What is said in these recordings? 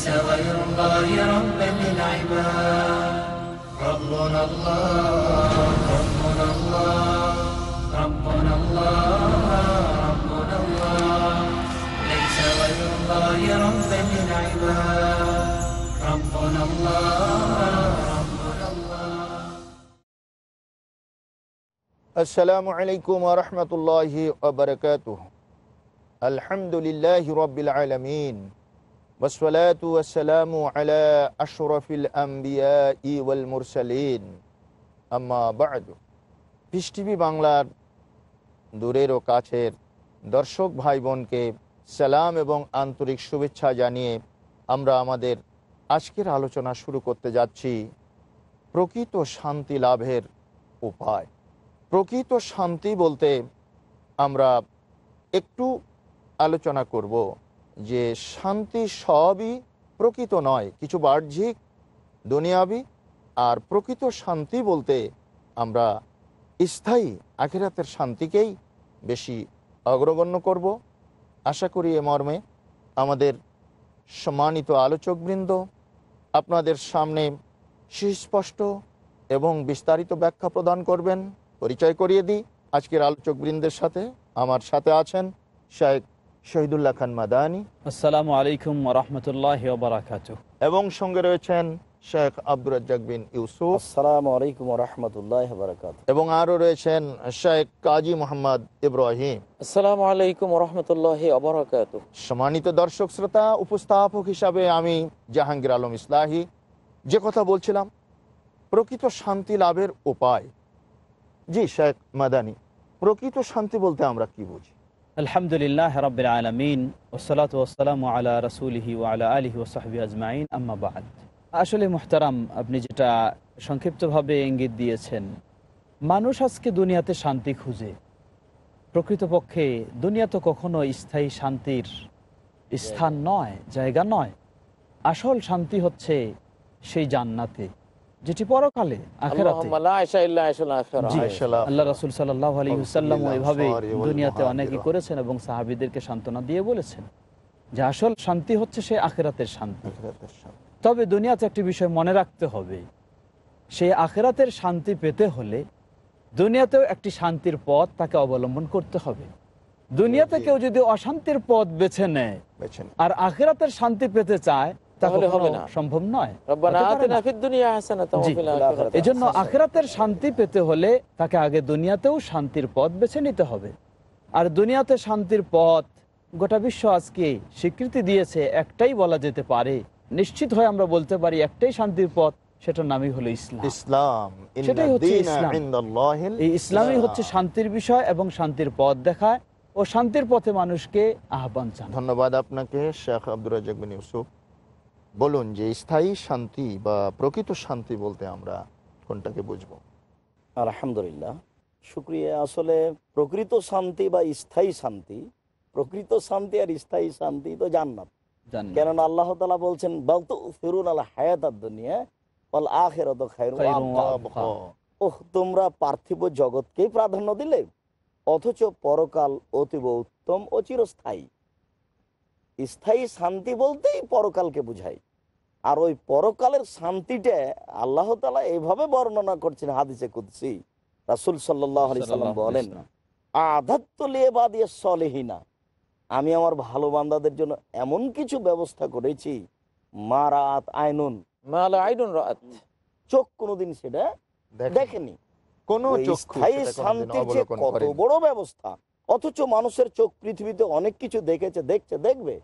ليس غير الله ربا للعباد ربنا الله ربنا الله ربنا الله ربنا الله ليس غير الله ربا للعباد ربنا الله ربنا الله السلام عليكم ورحمة الله وبركاته الحمد لله رب العالمين والصلاة والسلام على أشرف الأنبياء والمرسلين أما بعد পৃষ্টিভি বাংলার দূরের ও কাছের দর্শক ভাই বোনকে সালাম এবং আন্তরিক শুভেচ্ছা জানিয়ে আমরা আমাদের আজকের আলোচনা শুরু করতে যাচ্ছি প্রকৃত শান্তি লাভের উপায় প্রকৃত শান্তি বলতে আমরা একটু আলোচনা করব যে শান্তি সবই প্রকৃত নয় কিছু বাহ্যিক দুনিয়াবি আর প্রকৃত শান্তি বলতে আমরা স্থায়ী আখিরাতের শান্তিকেই বেশি অগ্রগণ্য করব আশা করি এ মর্মে আমাদের সম্মানিত আলোচকবৃন্দ আপনাদের সামনে সুস্পষ্ট এবং বিস্তারিত ব্যাখ্যা প্রদান করবেন পরিচয় করিয়ে দিই আজকের আলোচকবৃন্দের সাথে আমার সাথে আছেন শেখ শহীদুল্লাহ খান মাদানি আসসালাম আলাইকুম রহমতুল্লাহ এবং সঙ্গে রয়েছেন শেখ আব্দুর বিন ইউসুফ আসসালাম আলাইকুম রহমতুল্লাহ এবং আরও রয়েছেন শেখ কাজী মোহাম্মদ ইব্রাহিম আসসালাম আলাইকুম রহমতুল্লাহ সম্মানিত দর্শক শ্রোতা উপস্থাপক হিসাবে আমি জাহাঙ্গীর আলম ইসলাহি যে কথা বলছিলাম প্রকৃত শান্তি লাভের উপায় জি শেখ মাদানি প্রকৃত শান্তি বলতে আমরা কি বুঝি আলহামদুলিল্লাহ রবিল আলমিন ওসলাত ওসালাম আলা রসুলহি আলা আলহি ওসাহবি আজমাইন আম্মাবাদ আসলে মোহতারাম আপনি যেটা সংক্ষিপ্তভাবে ইঙ্গিত দিয়েছেন মানুষ আজকে দুনিয়াতে শান্তি খুঁজে প্রকৃতপক্ষে দুনিয়া তো কখনো স্থায়ী শান্তির স্থান নয় জায়গা নয় আসল শান্তি হচ্ছে সেই জান্নাতে যেটি পরকালে আল্লাহ রাসুল সাল্লাম ওইভাবে দুনিয়াতে অনেকে করেছেন এবং সাহাবিদেরকে সান্ত্বনা দিয়ে বলেছেন যে আসল শান্তি হচ্ছে সে আখেরাতের শান্তি তবে দুনিয়াতে একটি বিষয় মনে রাখতে হবে সেই আখেরাতের শান্তি পেতে হলে দুনিয়াতেও একটি শান্তির পথ তাকে অবলম্বন করতে হবে দুনিয়াতে কেউ যদি অশান্তির পথ বেছে নেয় আর আখেরাতের শান্তি পেতে চায় স্বীকৃতি দিয়েছে একটাই বলা যেতে পারে নিশ্চিত হয়ে আমরা বলতে পারি একটাই শান্তির পথ সেটার নামই হলো ইসলাম ইসলাম সেটাই হচ্ছে ইসলাম ইসলামই হচ্ছে শান্তির বিষয় এবং শান্তির পথ দেখায় ও শান্তির পথে মানুষকে আহ্বান জানায় ধন্যবাদ আপনাকে শেখ আব্দুল রাজাক বিন ইউসুফ বলুন যে স্থায়ী শান্তি বা প্রকৃত শান্তি বলতে আমরা কোনটাকে বুঝব আলহামদুলিল্লাহ শুক্রিয়া আসলে প্রকৃত শান্তি বা স্থায়ী শান্তি প্রকৃত শান্তি আর স্থায়ী শান্তি তো জান্নাত কেননা আল্লাহ তালা বলছেন বলতো ফিরুন আল্লাহ হায়াত দুনিয়া আখেরত খায়রু ওহ তোমরা পার্থিব জগৎকেই প্রাধান্য দিলে অথচ পরকাল অতীব উত্তম ও চিরস্থায়ী স্থায়ী শান্তি বলতেই পরকালকে বুঝায় আর ওই পরকালের শান্তিটা আল্লাহ তালা এইভাবে বর্ণনা করছেন হাদিসে কুদ্সি রাসুল সাল্লাম বলেন সলেহিনা আমি আমার ভালো বান্দাদের জন্য এমন কিছু ব্যবস্থা করেছি মারাত আইনুন চোখ কোনোদিন সেটা দেখেনি কোন স্থায়ী শান্তির কত বড় ব্যবস্থা অথচ মানুষের চোখ পৃথিবীতে অনেক কিছু দেখেছে দেখছে দেখবে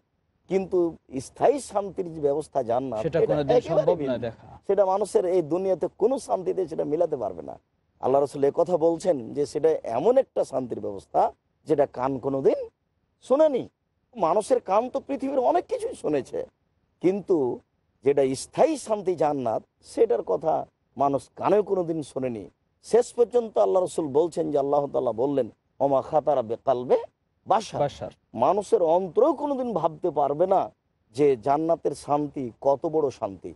কিন্তু স্থায়ী শান্তির যে ব্যবস্থা জান না সেটা মানুষের এই দুনিয়াতে কোনো শান্তিতে সেটা মিলাতে পারবে না আল্লাহ রসুল এ কথা বলছেন যে সেটা এমন একটা শান্তির ব্যবস্থা যেটা কান কোনোদিন শোনেনি মানুষের কান তো পৃথিবীর অনেক কিছুই শুনেছে কিন্তু যেটা স্থায়ী শান্তি জান্নাত সেটার কথা মানুষ কানেও কোনোদিন শোনেনি শেষ পর্যন্ত আল্লাহ রসুল বলছেন যে আল্লাহ তাল্লাহ বললেন অমা খাতারা বেকালবে বাসার মানুষের অন্তরেও কোনোদিন ভাবতে পারবে না যে জান্নাতের শান্তি কত বড় শান্তি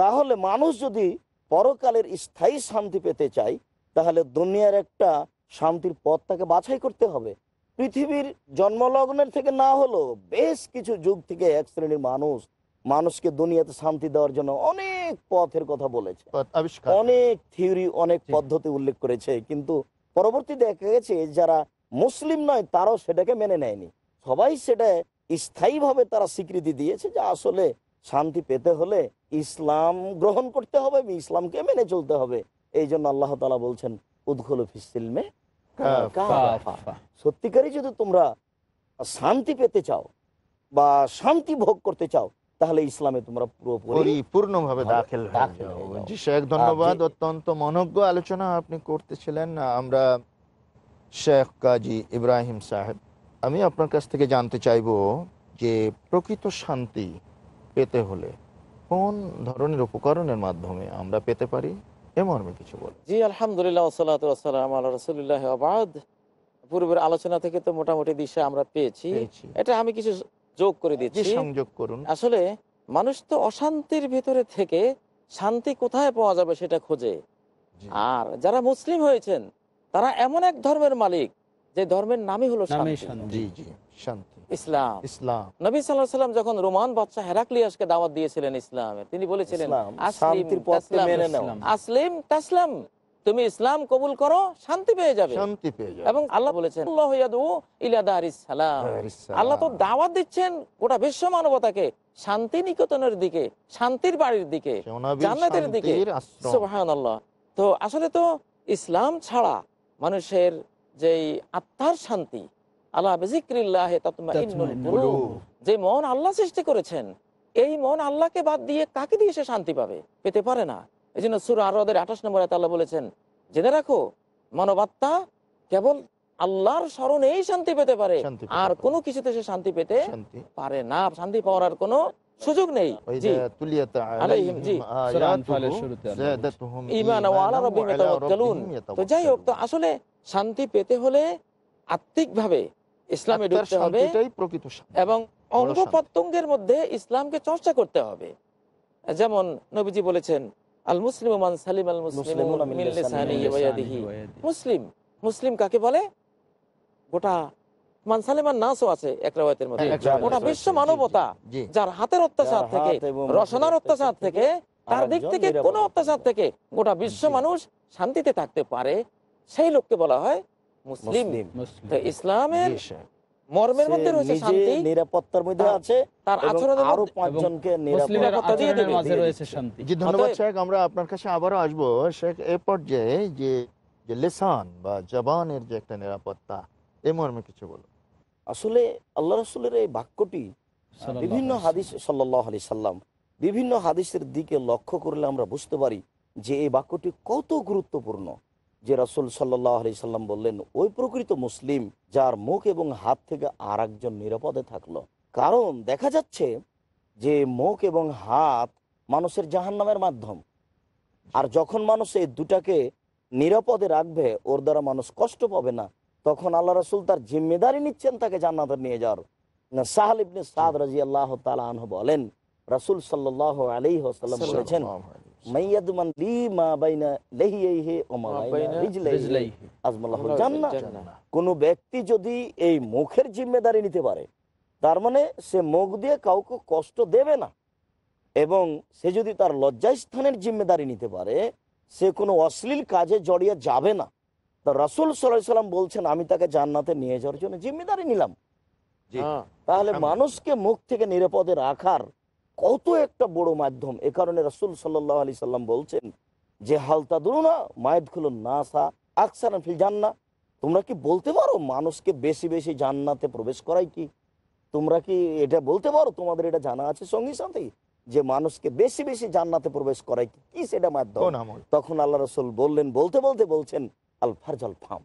তাহলে মানুষ যদি পরকালের স্থায়ী শান্তি পেতে চায় তাহলে দুনিয়ার একটা শান্তির পথ তাকে বাছাই করতে হবে পৃথিবীর জন্মলগ্নের থেকে না হলো বেশ কিছু যুগ থেকে এক শ্রেণীর মানুষ মানুষকে দুনিয়াতে শান্তি দেওয়ার জন্য অনেক পথের কথা বলেছে অনেক থিওরি অনেক পদ্ধতি উল্লেখ করেছে কিন্তু পরবর্তী দেখা গেছে যারা মুসলিম নয় তারাও সেটাকে মেনে নেয়নি সবাই সেটা স্থায়ীভাবে তারা স্বীকৃতি দিয়েছে যে আসলে শান্তি পেতে হলে ইসলাম গ্রহণ করতে হবে ইসলামকে মেনে চলতে হবে এই জন্য আল্লাহ তালা বলছেন উদ্ঘল ফিসমে সত্যিকারই যদি তোমরা শান্তি পেতে চাও বা শান্তি ভোগ করতে চাও তাহলে ইসলামে তোমরা পরিপূর্ণভাবে দাখিল জি শেখ ধন্যবাদ অত্যন্ত মনজ্ঞ আলোচনা আপনি করতেছিলেন আমরা শেখ কাজী ইব্রাহিম সাহেব আমি আপনার কাছ থেকে জানতে চাইব যে প্রকৃত শান্তি পেতে হলে কোন ধরনের উপকরণের মাধ্যমে আমরা পেতে পারি এ কিছু বল জি আলহামদুলিল্লাহ সালাম আল্লাহ রসুল্লাহ আবাদ পূর্বের আলোচনা থেকে তো মোটামুটি দিশা আমরা পেয়েছি এটা আমি কিছু যোগ করে দিচ্ছি সংযোগ করুন আসলে মানুষ তো অশান্তির ভিতরে থেকে শান্তি কোথায় পাওয়া যাবে সেটা খোঁজে আর যারা মুসলিম হয়েছেন তারা এমন এক ধর্মের মালিক যে ধর্মের নামই হলো ইসলাম ইসলাম নবী সাল্লাম যখন রোমান বাদশাহ হেরাক্লিয়াসকে দাওয়াত দিয়েছিলেন ইসলামের তিনি বলেছিলেন আসলিম তাসলাম তুমি ইসলাম কবুল করো শান্তি পেয়ে যাবে এবং আল্লাহ বলেছেন আল্লাহ তো দাওয়াত দিচ্ছেন গোটা বিশ্ব মানবতাকে শান্তি নিকেতনের দিকে শান্তির বাড়ির দিকে জান্নাতের দিকে তো আসলে তো ইসলাম ছাড়া মানুষের যে আত্মার শান্তি আল্লাহ যে মন আল্লাহ সৃষ্টি করেছেন এই মন আল্লাহকে বাদ দিয়ে কাকে দিয়ে সে শান্তি পাবে পেতে পারে না এই জন্য সুর আরদের আঠাশ নম্বরে তাল্লাহ বলেছেন জেনে রাখো মানবাত্মা কেবল আল্লাহর স্মরণেই শান্তি পেতে পারে আর কোনো কিছুতে সে শান্তি পেতে পারে না শান্তি পাওয়ার আর কোনো সুযোগ নেই যাই হোক তো আসলে শান্তি পেতে হলে আত্মিক ভাবে ইসলামে ঢুকতে হবে এবং অঙ্গ প্রত্যঙ্গের মধ্যে ইসলামকে চর্চা করতে হবে যেমন নবীজি বলেছেন মুসলিম কাকে বলে গোটা নাসও আছে মধ্যে হ্যাঁ, গোটা বিশ্ব মানবতা যার হাতের অত্যাচার থেকে রসনার অত্যাচার থেকে তার দিক থেকে কোন অত্যাচার থেকে গোটা বিশ্ব মানুষ শান্তিতে থাকতে পারে সেই লোককে বলা হয় মুসলিম ইসলামের মর্মের মধ্যে রয়েছে শান্তি নিরাপত্তার মধ্যে আছে তার আচরণের আরো পাঁচজনকে নিরাপত্তা দিয়ে মাঝে রয়েছে শান্তি জি ধন্যবাদ শেখ আমরা আপনার কাছে শেখ পর্যায়ে যে যে বা জবানের যে একটা নিরাপত্তা মর্মে কিছু বলো আসলে আল্লাহ রসুলের এই বাক্যটি বিভিন্ন হাদিস আলি সাল্লাম বিভিন্ন হাদিসের দিকে লক্ষ্য করলে আমরা বুঝতে পারি যে এই বাক্যটি কত গুরুত্বপূর্ণ যে রাসুল সাল্লাম বললেন ওই প্রকৃত মুসলিম যার মুখ এবং হাত থেকে আর একজন নিরাপদে থাকলো কারণ দেখা যাচ্ছে যে মুখ এবং হাত মানুষের জাহান্নামের মাধ্যম আর যখন মানুষ এই দুটাকে নিরাপদে রাখবে ওর দ্বারা মানুষ কষ্ট পাবে না তখন আল্লাহ রসুল তার জিম্মেদারি নিচ্ছেন তাকে জান্নাতের নিয়ে যাওয়ার সাহাল ইবনে সাদ রাজি আল্লাহ আনহ বলেন রাসুল সাল্লাহ আসাল্লাম বলেছেন কোন ব্যক্তি যদি এই মুখের জিম্মেদারি নিতে পারে তার মানে সে মুখ দিয়ে কাউকে কষ্ট দেবে না এবং সে যদি তার লজ্জাস্থানের জিম্মেদারি নিতে পারে সে কোনো অশ্লীল কাজে জড়িয়ে যাবে না তা রাসুল সাল্লাম বলছেন আমি তাকে জান্নাতে নিয়ে যাওয়ার জন্য জিম্মেদারি নিলাম তাহলে মানুষকে মুখ থেকে নিরাপদে রাখার কত একটা বড় মাধ্যম এ কারণে রসুল সাল্লাহ আলি সাল্লাম বলছেন যে হালতা দুরুনা মায়েদ খুলুন নাসা আকসার ফিল তোমরা কি বলতে পারো মানুষকে বেশি বেশি জান্নাতে প্রবেশ করাই কি তোমরা কি এটা বলতে পারো তোমাদের এটা জানা আছে সঙ্গে সাথে যে মানুষকে বেশি বেশি জান্নাতে প্রবেশ করাই কি সেটা মাধ্যম তখন আল্লাহ রসুল বললেন বলতে বলতে বলছেন আলফার জল ফাম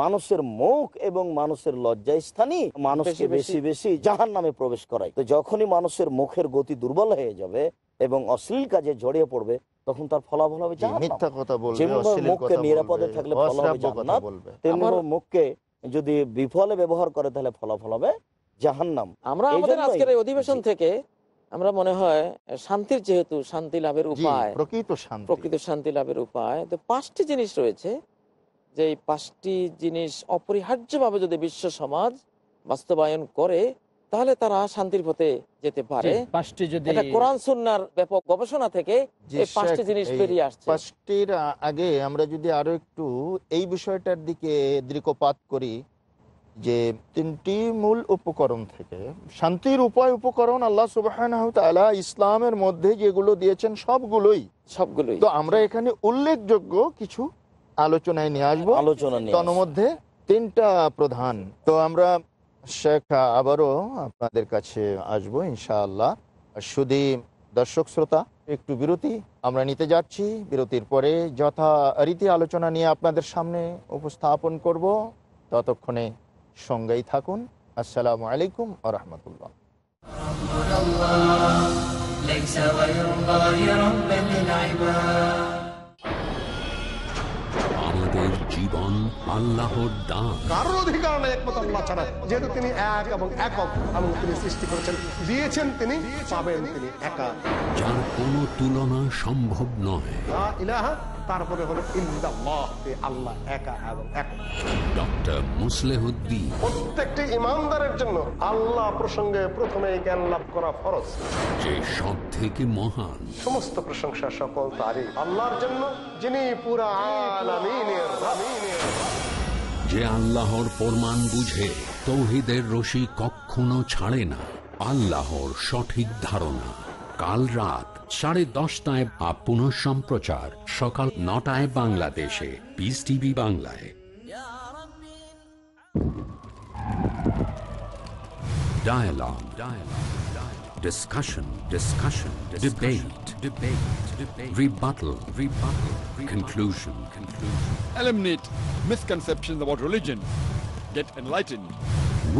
মানুষের মুখ এবং মানুষের লজ্জাস্থানই মানুষকে বেশি বেশি জাহান নামে প্রবেশ করায় তো যখনই মানুষের মুখের গতি দুর্বল হয়ে যাবে এবং অশ্লীল কাজে জড়িয়ে পড়বে তখন তার ফলাফল হবে মিথ্যা কথা বলবে মুখকে নিরাপদে থাকলে তেমনি মুখকে যদি বিফলে ব্যবহার করে তাহলে ফলাফল হবে জাহান্নাম আমরা আমাদের আজকের এই অধিবেশন থেকে আমরা মনে হয় শান্তির যেহেতু শান্তি লাভের উপায় প্রকৃত শান্তি লাভের উপায় তো পাঁচটি জিনিস রয়েছে যে এই পাঁচটি জিনিস অপরিহার্যভাবে যদি বিশ্ব সমাজ বাস্তবায়ন করে তাহলে তারা শান্তির পথে যেতে পারে পাঁচটি যদি কোরআন সুন্নার ব্যাপক গবেষণা থেকে এই পাঁচটি জিনিস বেরিয়ে আসছে পাঁচটির আগে আমরা যদি আরো একটু এই বিষয়টার দিকে দৃকপাত করি যে তিনটি মূল উপকরণ থেকে শান্তির উপায় উপকরণ আল্লাহ সুবাহ ইসলামের মধ্যে যেগুলো দিয়েছেন সবগুলোই সবগুলোই তো আমরা এখানে উল্লেখযোগ্য কিছু আলোচনায় নিয়ে আসবো আলোচনা মধ্যে তিনটা প্রধান তো আমরা শেখ আবারও আপনাদের কাছে আসবো ইনশাআল্লাহ শুধু দর্শক শ্রোতা একটু বিরতি আমরা নিতে যাচ্ছি বিরতির পরে যথা রীতি আলোচনা নিয়ে আপনাদের সামনে উপস্থাপন করব ততক্ষণে সঙ্গেই থাকুন আসসালামু আলাইকুম আ রহমতুল্লাহ ليس غير الله জীবন আল্লাহর দান কারোর অধিকার নেই একমত আল্লাহ ছাড়া যেহেতু তিনি এক এবং একক এবং তিনি সৃষ্টি করেছেন দিয়েছেন তিনি পাবেন তিনি একা যার কোনো তুলনা সম্ভব নয় তারপরে হলো আল্লাহ একা এবং এক ডক্টর মুসলেহুদ্দিন প্রত্যেকটি ইমানদারের জন্য আল্লাহ প্রসঙ্গে প্রথমে জ্ঞান লাভ করা ফরজ যে সব থেকে মহান সমস্ত প্রশংসা সকল তারই আল্লাহর জন্য যিনি পুরা আলামিনের যে আল্লাহর প্রমাণ বুঝে তৌহিদের রশি কখনো ছাড়ে না আল্লাহর সঠিক ধারণা কাল রাত সাড়ে দশটায় বা পুনঃ সম্প্রচার সকাল নটায় বাংলাদেশে পিস টিভি বাংলায় Dialogue. Discussion. Discussion. Discussion. Debate. Debate. Debate. Rebuttal. Rebuttal. Conclusion. Conclusion. Eliminate misconceptions about religion. Get enlightened.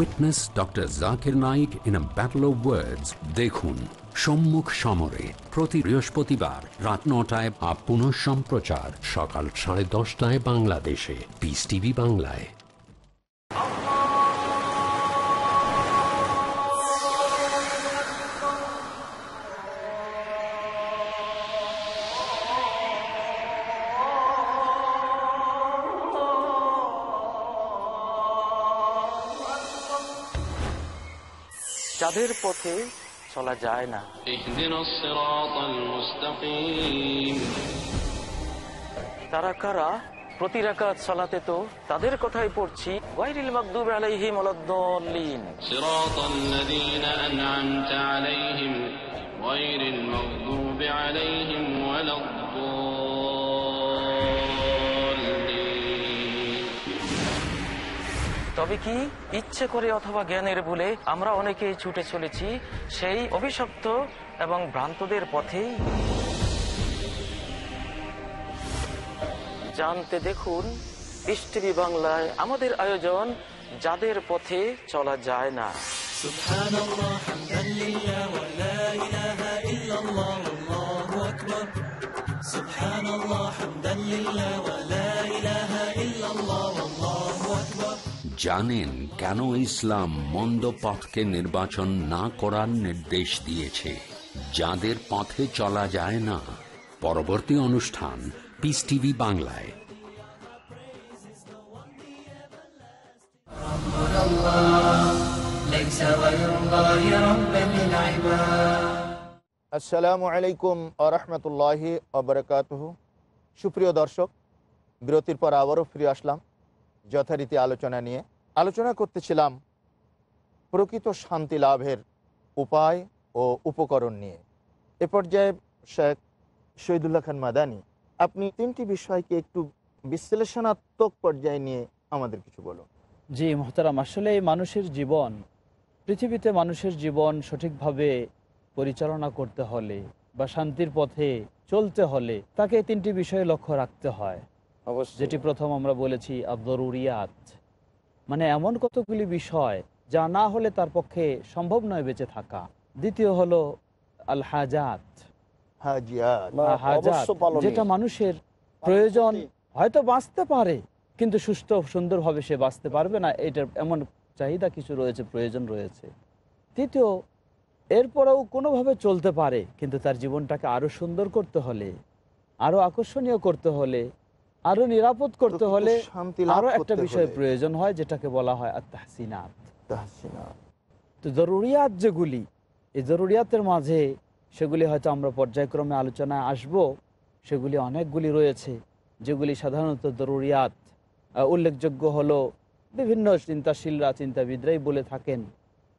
Witness Dr. Zakir Naik in a battle of words. Dekhun. সম্মুখ সমরে প্রতি বৃহস্পতিবার রাত নটায় বা পুনঃ সম্প্রচার সকাল সাড়ে দশটায় বাংলাদেশে পিস টিভি বাংলায় চাঁদের পথে চলা যায় না তারা কারা প্রতি কাজ চলাতে তো তাদের কথাই পড়ছি ওয়াইরিল মাকদুব আলাইহিম আলাদদাল্লিন সিরাতাল লাযীনা আন'আমতা আলাইহিম ওয়াইরিল মাকদুব আলাইহিম ওয়ালাদ তবে কি ইচ্ছে করে অথবা জ্ঞানের ভুলে আমরা অনেকেই ছুটে চলেছি সেই অভিশপ্ত এবং ভ্রান্তদের পথেই জানতে দেখুন ইস বাংলায় আমাদের আয়োজন যাদের পথে চলা যায় না সুবহানাল্লাহ ওয়া লা ইলাহা ইল্লাল্লাহ জানেন কেন ইসলাম মন্দ পথকে নির্বাচন না করার নির্দেশ দিয়েছে যাদের পথে চলা যায় না পরবর্তী অনুষ্ঠান পিস টিভি বাংলায় আসসালামু আলাইকুম আহমতুল্লাহ আবরকাত সুপ্রিয় দর্শক বিরতির পর আবারও ফিরে আসলাম যথারীতি আলোচনা নিয়ে আলোচনা করতেছিলাম প্রকৃত শান্তি লাভের উপায় ও উপকরণ নিয়ে এ পর্যায়ে শেখ শহীদুল্লাহ খান মাদানি আপনি তিনটি বিষয়কে একটু বিশ্লেষণাত্মক পর্যায়ে নিয়ে আমাদের কিছু বলুন জি মোহতারাম আসলে মানুষের জীবন পৃথিবীতে মানুষের জীবন সঠিকভাবে পরিচালনা করতে হলে বা শান্তির পথে চলতে হলে তাকে তিনটি বিষয়ে লক্ষ্য রাখতে হয় যেটি প্রথম আমরা বলেছি আদরুরিয়াত মানে এমন কতগুলি বিষয় যা না হলে তার পক্ষে সম্ভব নয় বেঁচে থাকা দ্বিতীয় হলো আল হাজাত যেটা মানুষের প্রয়োজন হয়তো বাঁচতে পারে কিন্তু সুস্থ সুন্দরভাবে সে বাঁচতে পারবে না এটার এমন চাহিদা কিছু রয়েছে প্রয়োজন রয়েছে তৃতীয় এরপরেও কোনোভাবে চলতে পারে কিন্তু তার জীবনটাকে আরও সুন্দর করতে হলে আরও আকর্ষণীয় করতে হলে আরো নিরাপদ করতে হলে আরো একটা বিষয় প্রয়োজন হয় যেটাকে বলা হয় আত্মাহসিনাত তো জরুরিয়াত যেগুলি এই জরুরিয়াতের মাঝে সেগুলি হয়তো আমরা পর্যায়ক্রমে আলোচনায় আসব সেগুলি অনেকগুলি রয়েছে যেগুলি সাধারণত জরুরিয়াত উল্লেখযোগ্য হলো বিভিন্ন চিন্তাশীলরা চিন্তাবিদরাই বলে থাকেন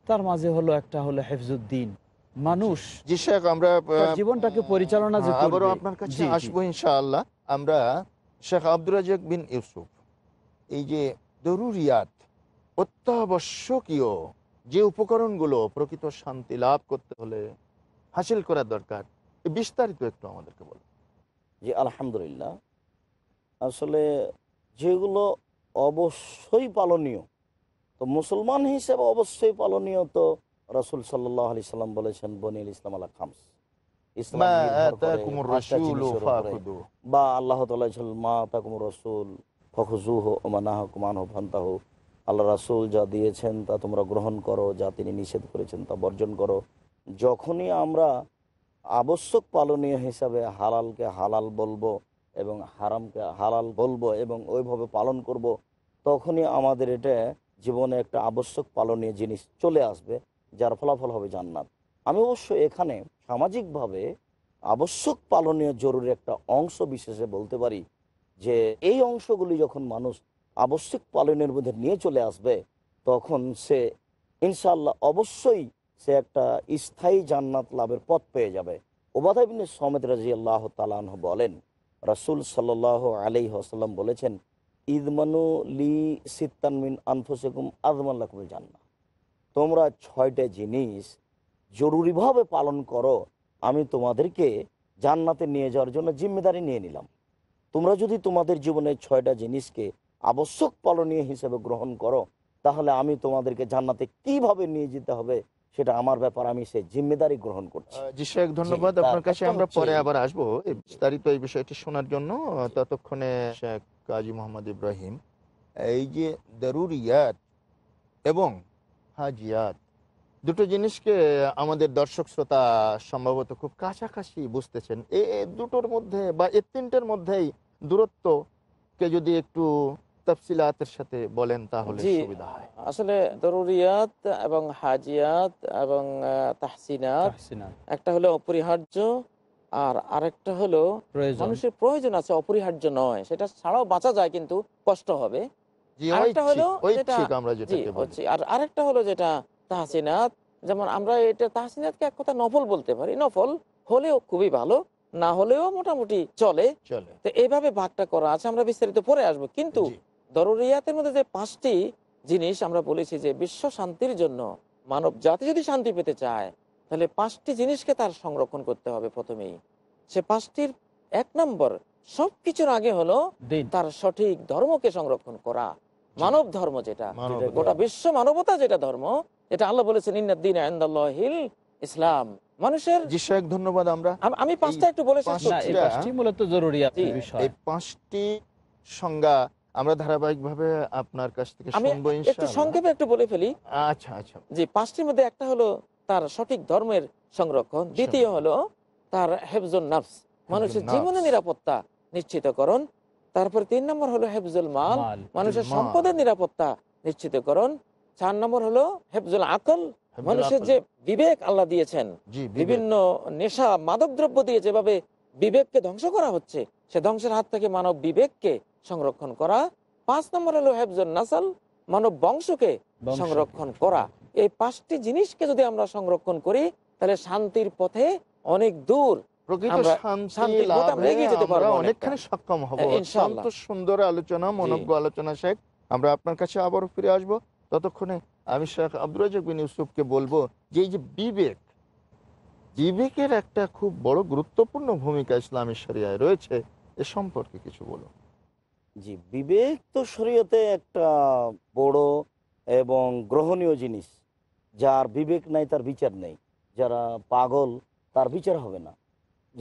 তার মাঝে হলো একটা হলো হেফজুদ্দিন মানুষ জি শেখ আমরা জীবনটাকে পরিচালনা আবারও আপনার কাছে আসবো ইনশাআল্লাহ আমরা শেখ আব্দুল বিন ইউসুফ এই যে দরুরিয়াত অত্যাবশ্যকীয় যে উপকরণগুলো প্রকৃত শান্তি লাভ করতে হলে হাসিল করা দরকার বিস্তারিত একটু আমাদেরকে বলে যে আলহামদুলিল্লাহ আসলে যেগুলো অবশ্যই পালনীয় তো মুসলমান হিসেবে অবশ্যই পালনীয় তো রসুল সাল্লাহ আলি সাল্লাম বলেছেন বনিল ইসলাম আলাহ খামস বা আল্লাহ আল্লাহ রাসুল যা দিয়েছেন তা তোমরা গ্রহণ করো যা তিনি নিষেধ করেছেন তা বর্জন করো যখনই আমরা আবশ্যক পালনীয় হিসাবে হালালকে হালাল বলবো এবং হারামকে হালাল বলবো এবং ওইভাবে পালন করব। তখনই আমাদের এটা জীবনে একটা আবশ্যক পালনীয় জিনিস চলে আসবে যার ফলাফল হবে জান্নাত আমি অবশ্য এখানে সামাজিকভাবে আবশ্যক পালনীয় জরুরি একটা অংশ বিশেষে বলতে পারি যে এই অংশগুলি যখন মানুষ আবশ্যিক পালনের মধ্যে নিয়ে চলে আসবে তখন সে ইনশাল্লাহ অবশ্যই সে একটা স্থায়ী জান্নাত লাভের পথ পেয়ে যাবে ওবাদাবিন সমেদ রাজি আল্লাহ তালান বলেন রাসুল সাল আলি আসাল্লাম বলেছেন ইদমানু লি সিত্তানমিন আনফুসেকুম আজমাল্লাকুল জান্না তোমরা ছয়টা জিনিস জরুরিভাবে পালন করো আমি তোমাদেরকে জান্নাতে নিয়ে যাওয়ার জন্য জিম্মেদারি নিয়ে নিলাম তোমরা যদি তোমাদের জীবনের ছয়টা জিনিসকে আবশ্যক পালনীয় হিসেবে গ্রহণ করো তাহলে আমি তোমাদেরকে জান্নাতে কিভাবে নিয়ে যেতে হবে সেটা আমার ব্যাপার আমি সেই জিম্মেদারি গ্রহণ করছি জি শেখ ধন্যবাদ আপনার কাছে আমরা পরে আবার আসবো বিস্তারিত এই বিষয়টি শোনার জন্য ততক্ষণে শেখ কাজী মোহাম্মদ ইব্রাহিম এই যে দারুরিয়াত এবং হাজিয়াত দুটো জিনিসকে আমাদের দর্শক শ্রোতা সম্ভবত খুব কাছাকাছি বুঝতেছেন এ দুটোর মধ্যে বা এ তিনটের মধ্যেই দূরত্বকে যদি একটু তফসিলাতের সাথে বলেন তাহলে সুবিধা হয় আসলে দরুরিয়াত এবং হাজিয়াত এবং তাহসিনাত একটা হলো অপরিহার্য আর আরেকটা হলো মানুষের প্রয়োজন আছে অপরিহার্য নয় সেটা ছাড়াও বাঁচা যায় কিন্তু কষ্ট হবে আরেকটা হলো যেটা আরেকটা হলো যেটা তাহসিনাত যেমন আমরা এটা তাহসিনাতকে এক কথা নফল বলতে পারি নফল হলেও খুবই ভালো না হলেও মোটামুটি চলে তো এইভাবে ভাগটা করা আছে আমরা বিস্তারিত পরে আসবো কিন্তু দররিয়াতের মধ্যে যে পাঁচটি জিনিস আমরা বলেছি যে বিশ্ব শান্তির জন্য মানব জাতি যদি শান্তি পেতে চায় তাহলে পাঁচটি জিনিসকে তার সংরক্ষণ করতে হবে প্রথমেই সে পাঁচটির এক নম্বর সবকিছুর আগে হলো তার সঠিক ধর্মকে সংরক্ষণ করা মানব ধর্ম যেটা গোটা বিশ্ব মানবতা যেটা ধর্ম এটা আল্লাহ বলেছেন ইন্নাদিন ইসলাম মানুষের জিসায়ক ধন্যবাদ আমরা আমি পাঁচটা একটু বলে পাঁচটি সংজ্ঞা আমরা ধারাবাহিকভাবে আপনার কাছ থেকে একটু সংক্ষেপে একটু বলে ফেলি আচ্ছা আচ্ছা পাঁচটির মধ্যে একটা হলো তার সঠিক ধর্মের সংরক্ষণ আচ্ছা। দ্বিতীয় হলো তার হেফজুল নাফস মানুষের জীবনের নিরাপত্তা নিশ্চিতকরণ তারপরে তিন নম্বর হলো হেফজুল মাল মানুষের সম্পদের নিরাপত্তা নিশ্চিতকরণ চার নম্বর হলো হেফজুল আকল মানুষের যে বিবেক আল্লাহ দিয়েছেন বিভিন্ন নেশা মাদক দ্রব্য দিয়ে যেভাবে বিবেককে ধ্বংস করা হচ্ছে সে ধ্বংসের হাত থেকে মানব বিবেককে সংরক্ষণ করা পাঁচ নম্বর হলো হেফজুল নাসাল মানব বংশকে সংরক্ষণ করা এই পাঁচটি জিনিসকে যদি আমরা সংরক্ষণ করি তাহলে শান্তির পথে অনেক দূর আলোচনা মনজ্ঞ আলোচনা শেখ আমরা আপনার কাছে আবারও ফিরে আসবো ততক্ষণে আমি শেখ আব্দুরাজাক বিন ইউসুফকে বলবো যে এই যে বিবেক বিবেকের একটা খুব বড় গুরুত্বপূর্ণ ভূমিকা ইসলামী শরিয়ায় রয়েছে এ সম্পর্কে কিছু বলুন জি বিবেক তো শরীয়তে একটা বড় এবং গ্রহণীয় জিনিস যার বিবেক নাই তার বিচার নেই যারা পাগল তার বিচার হবে না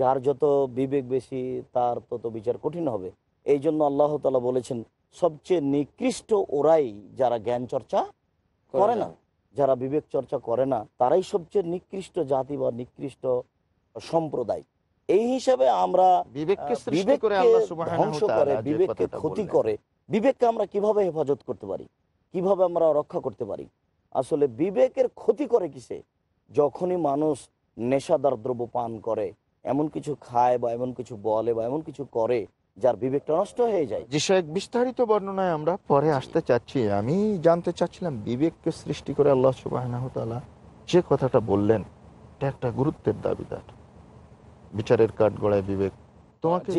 যার যত বিবেক বেশি তার তত বিচার কঠিন হবে এই জন্য আল্লাহ তালা বলেছেন সবচেয়ে নিকৃষ্ট ওরাই যারা জ্ঞান চর্চা করে না যারা বিবেক চর্চা করে না তারাই সবচেয়ে নিকৃষ্ট জাতি বা নিকৃষ্ট সম্প্রদায় এই হিসাবে আমরা বিবেককে ধ্বংস করে বিবেককে ক্ষতি করে বিবেককে আমরা কিভাবে হেফাজত করতে পারি কিভাবে আমরা রক্ষা করতে পারি আসলে বিবেকের ক্ষতি করে কিসে যখনই মানুষ নেশাদার দ্রব্য পান করে এমন কিছু খায় বা এমন কিছু বলে বা এমন কিছু করে যার বিবেকটা নষ্ট হয়ে যায় যিশু এক বিস্তারিত বর্ণনায় আমরা পরে আসতে চাচ্ছি আমি জানতে চাচ্ছিলাম বিবেককে সৃষ্টি করে আল্লাহ সুবাহ যে কথাটা বললেন এটা একটা গুরুত্বের দাবিদার বিচারের কাঠ গড়ায় বিবেক তারপরে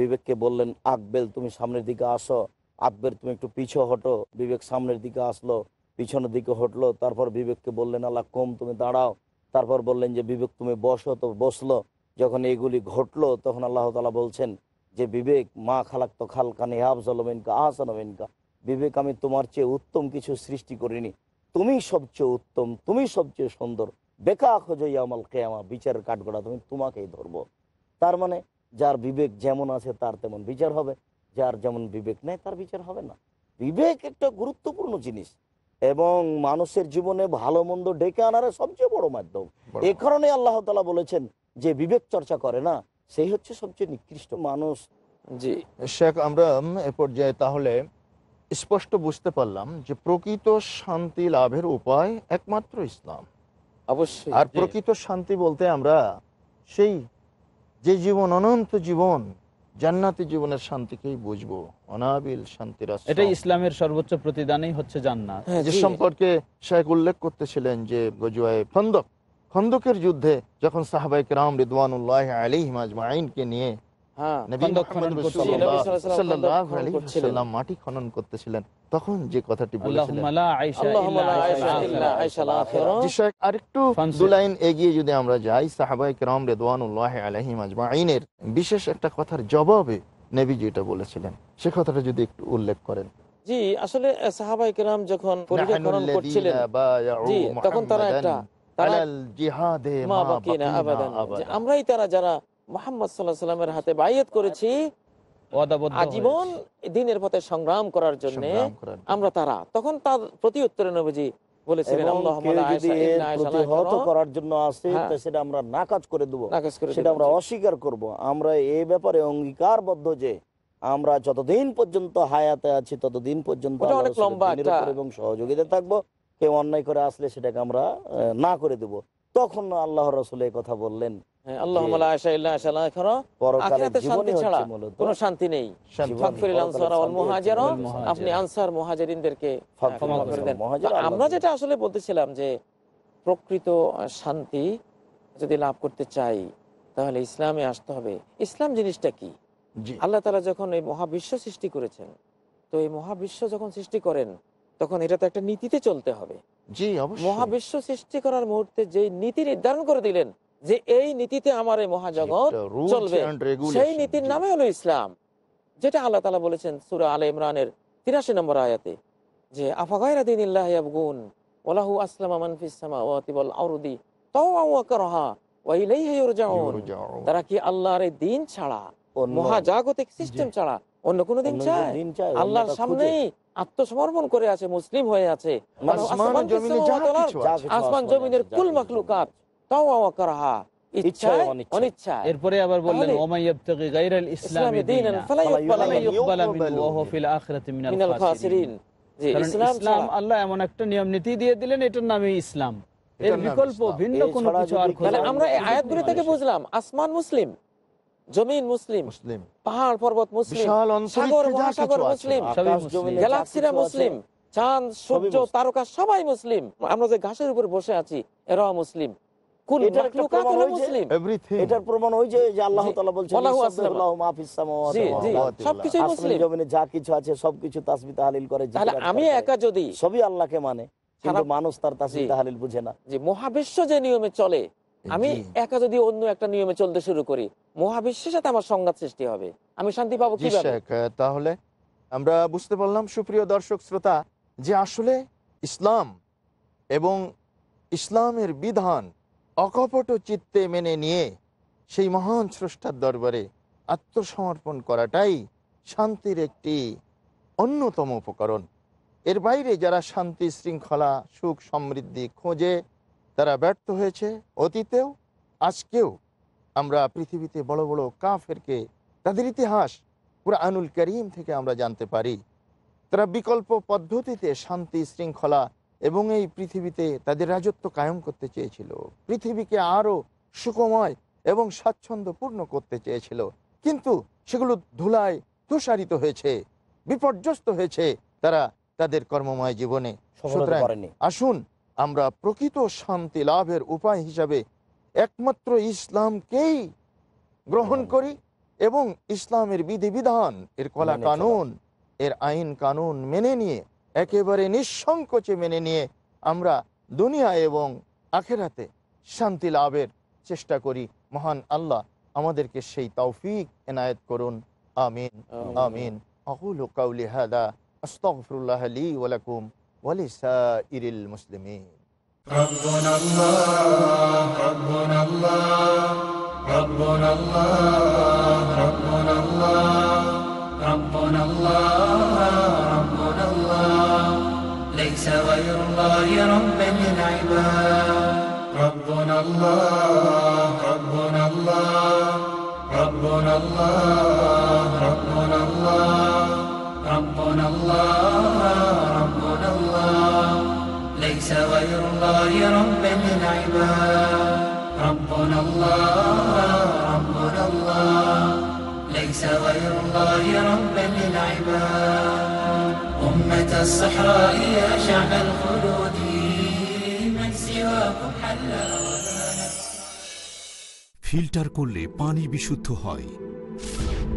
বিবেককে বললেন আকবেল তুমি সামনের দিকে আসো আকবেল তুমি একটু পিছু হটো বিবেক সামনের দিকে আসলো পিছনের দিকে হটলো তারপর বিবেককে বললেন আল্লাহ কম তুমি দাঁড়াও তারপর বললেন যে বিবেক তুমি বসো তো বসলো যখন এগুলি ঘটলো তখন আল্লাহ তালা বলছেন যে বিবেক মা খালাক তো খালকানি হাফজলমিনকা আহসানবিনকা বিবেক আমি তোমার চেয়ে উত্তম কিছু সৃষ্টি করিনি তুমি সবচেয়ে উত্তম তুমি সবচেয়ে সুন্দর বেকা খোঁজই আমাল আমার বিচারের কাঠগড়া তুমি তোমাকেই ধরবো তার মানে যার বিবেক যেমন আছে তার তেমন বিচার হবে যার যেমন বিবেক নেই তার বিচার হবে না বিবেক একটা গুরুত্বপূর্ণ জিনিস এবং মানুষের জীবনে ভালো মন্দ ডেকে আনার সবচেয়ে বড় মাধ্যম এ কারণে আল্লাহ তালা বলেছেন যে বিবেক চর্চা করে না সেই হচ্ছে সবচেয়ে নিকৃষ্ট মানুষ জি শেখ আমরা এ পর্যায়ে তাহলে স্পষ্ট বুঝতে পারলাম যে প্রকৃত শান্তি লাভের উপায় একমাত্র ইসলাম অবশ্যই আর প্রকৃত শান্তি বলতে আমরা সেই যে জীবন অনন্ত জীবন জান্নাতি জীবনের শান্তিকেই বুঝবো অনাবিল শান্তির এটা ইসলামের সর্বোচ্চ প্রতিদানই হচ্ছে জান্নাত হ্যাঁ, যে সম্পর্কে শেখ উল্লেখ করতেছিলেন যে গজুয়ায় খন্দক খন্দকের যুদ্ধে যখন সাহাবাইক রাম রিদওয়ানুল্লাহ আলী হিমাজমাইনকে নিয়ে হ্যাঁ, মাটি খনন করতেছিলেন তখন যে কথাটি বিশেষ একটা কথার জবাবে নেবি যেটা বলেছিলেন সে কথাটা যদি একটু উল্লেখ করেন জি আসলে সাহাবাই কেরাম যখন তখন তারা একটা আমরাই তারা যারা মোহাম্মদ সাল্লামের হাতে বাইয়ত করেছি আজীবন দিনের পথে সংগ্রাম করার জন্য আমরা তারা তখন তার প্রতি উত্তরে নবীজি হ্যাঁ। অস্বীকার আমরা ব্যাপারে যে আমরা যতদিন পর্যন্ত হায়াতে আছি পর্যন্ত অনেক লম্বা এবং সহযোগিতা থাকবো কেউ অন্যায় করে আসলে সেটাকে আমরা না করে দেবো তখন আল্লাহ রসুল এই কথা বললেন হ্যাঁ, আমরা যেটা আসলে বলতেছিলাম যে প্রকৃত শান্তি যদি লাভ করতে চাই তাহলে ইসলামে আসতে হবে ইসলাম জিনিসটা কি আল্লাহ তালা যখন এই মহাবিশ্ব সৃষ্টি করেছেন তো এই মহাবিশ্ব যখন সৃষ্টি করেন তখন এটা তো একটা নীতিতে চলতে হবে জি মহাবিশ্ব সৃষ্টি করার মুহূর্তে যে নীতি নির্ধারণ করে দিলেন যে এই নীতিতে আমার এই মহাজগৎ চলবে সেই নীতির নামে হলো ইসলাম যেটা আল্লাহ তালা বলেছেন সুরা আল ইমরানের তিরাশি নম্বর আয়াতে যে আফাগাইরা ছাড়া অন্য কোন দিন চায় আল্লাহর সামনেই আত্মসমর্পণ করে আছে মুসলিম হয়ে আছে মানে আসমান জমিনের কুল মাকলুকাত তাও করাহা এটার নামে ইসলাম এর বিকল্প ভিন্ন কোনো কিছু আমরা থেকে বুঝলাম আসমান মুসলিম জমিন মুসলিম পাহাড় পর্বত মুসলিম মুসলিম গ্যালাক্সিরা মুসলিম চাঁদ সূর্য তারকা সবাই মুসলিম আমরা যে ঘাসের উপর বসে আছি এরাও মুসলিম যা কিছু আছে সবকিছু করে আমি একা যদি সবই মানে মানুষ তার বুঝে না যে মহাবিশ্ব যে নিয়মে চলে আমি একা যদি অন্য একটা নিয়মে চলতে শুরু করি মহাবিশ্বের সাথে আমার সংঘাত সৃষ্টি হবে আমি শান্তি পাবো তাহলে আমরা বুঝতে পারলাম সুপ্রিয় দর্শক শ্রোতা যে আসলে ইসলাম এবং ইসলামের বিধান অকপট চিত্তে মেনে নিয়ে সেই মহান স্রষ্টার দরবারে আত্মসমর্পণ করাটাই শান্তির একটি অন্যতম উপকরণ এর বাইরে যারা শান্তি শৃঙ্খলা সুখ সমৃদ্ধি খোঁজে তারা ব্যর্থ হয়েছে অতীতেও আজকেও আমরা পৃথিবীতে বড় বড় কাফেরকে তাদের ইতিহাস আনুল করিম থেকে আমরা জানতে পারি তারা বিকল্প পদ্ধতিতে শান্তি শৃঙ্খলা এবং এই পৃথিবীতে তাদের রাজত্ব কায়েম করতে চেয়েছিল পৃথিবীকে আরও সুকময় এবং স্বাচ্ছন্দ্যপূর্ণ করতে চেয়েছিল কিন্তু সেগুলো ধুলায় তুষারিত হয়েছে বিপর্যস্ত হয়েছে তারা তাদের কর্মময় জীবনে আসুন আমরা প্রকৃত শান্তি লাভের উপায় হিসাবে একমাত্র ইসলামকেই গ্রহণ করি এবং ইসলামের বিধিবিধান এর কলা কানুন এর আইন কানুন মেনে নিয়ে একেবারে নিঃসংকোচে মেনে নিয়ে আমরা দুনিয়া এবং আখেরাতে শান্তি লাভের চেষ্টা করি মহান আল্লাহ আমাদেরকে সেই তৌফিক এনায়ত করুন আমিন আমিন আকুল কাউলি হাদা আস্তফরুল্লাহ আলী ওয়ালাকুম ولسائر المسلمين ربنا الله ربنا الله ربنا الله ربنا الله ربنا الله ربنا الله ليس غير الله رب العباد ربنا الله ربنا الله ربنا الله ربنا الله ربنا الله ليس غير الله رب العباد ربنا الله ربنا الله ليس غير الله رب العباد أمة الصحراء يا شعب الخلود من سواكم حل ফিল্টার করলে পানি বিশুদ্ধ হয়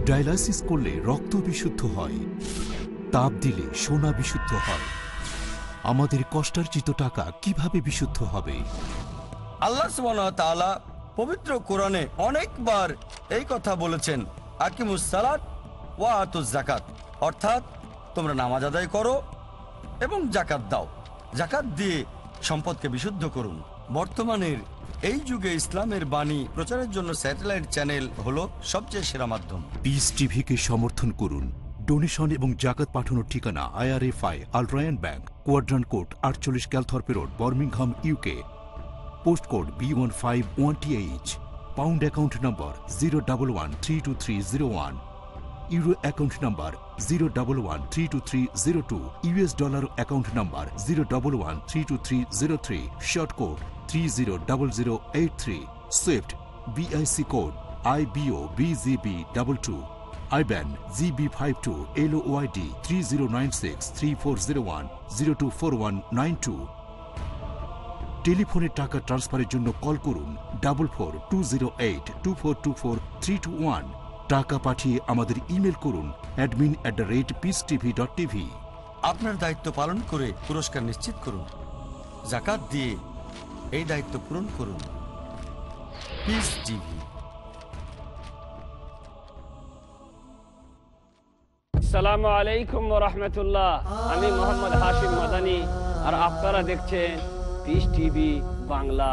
ডায়ালাসিস করলে রক্ত বিশুদ্ধ হয় তাপ দিলে সোনা বিশুদ্ধ হয় আমাদের কষ্টার্জিত টাকা কিভাবে বিশুদ্ধ হবে আল্লাহ পবিত্র কোরআনে অনেকবার এই কথা বলেছেন সালাত ওয়া জাকাত অর্থাৎ তোমরা নামাজ আদায় করো এবং জাকাত দাও জাকাত দিয়ে সম্পদকে বিশুদ্ধ করুন বর্তমানের এই যুগে ইসলামের বাণী প্রচারের জন্য স্যাটেলাইট চ্যানেল হলো সবচেয়ে সেরা মাধ্যম পিস টিভিকে সমর্থন করুন ডোনেশন এবং জাকাত পাঠানোর ঠিকানা IRFI Al Rayan bank quadrant court আটচল্লিশ Calthorpe road Birmingham UK post code B one five one T H pound account number zero double one three two three zero one euro account number zero double one three two three zero two US dollar account number zero double one three two three zero three short code three zero double zero eight three swift BIC code I IBO BGB double two IBAN B five two L YD three zero nine six three four zero one zero two four one nine two টেলিফোনে টাকা ট্রান্সফারের জন্য call করুন double four two zero eight two four two four three two one টাকা পাঠিয়ে আমাদের email করুন admin at the rate peace TV dot TV আপনার দায়িত্ব পালন করে পুরস্কার নিশ্চিত করুন জাকাত দিয়ে এই দায়িত্ব পূরণ করুন পিস টিভি আসসালামু আলাইকুম রহমতুল্লাহ আমি মোহাম্মদ হাশিম মাদানি আর আপনারা দেখছেন পিস টিভি বাংলা